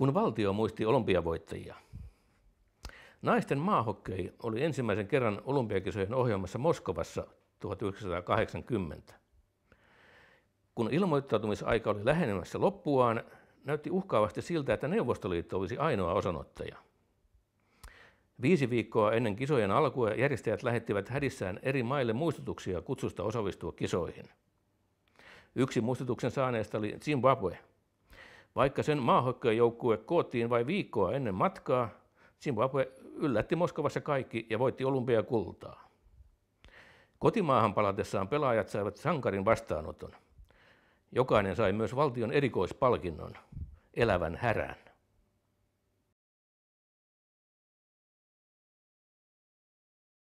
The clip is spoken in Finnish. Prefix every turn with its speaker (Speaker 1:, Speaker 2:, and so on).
Speaker 1: kun valtio muisti olympiavoittajia. Naisten maahokkei oli ensimmäisen kerran olympiakisojen ohjelmassa Moskovassa 1980. Kun ilmoittautumisaika oli lähenemässä loppuaan, näytti uhkaavasti siltä, että Neuvostoliitto olisi ainoa osanottaja. Viisi viikkoa ennen kisojen alkua järjestäjät lähettivät hädissään eri maille muistutuksia kutsusta osallistua kisoihin. Yksi muistutuksen saaneista oli Zimbabwe – vaikka sen maahokkajoukkue koottiin vain viikkoa ennen matkaa, Zimbabwe yllätti Moskovassa kaikki ja voitti olympiakultaa. Kotimaahan palatessaan pelaajat saivat sankarin vastaanoton. Jokainen sai myös valtion erikoispalkinnon, elävän härän.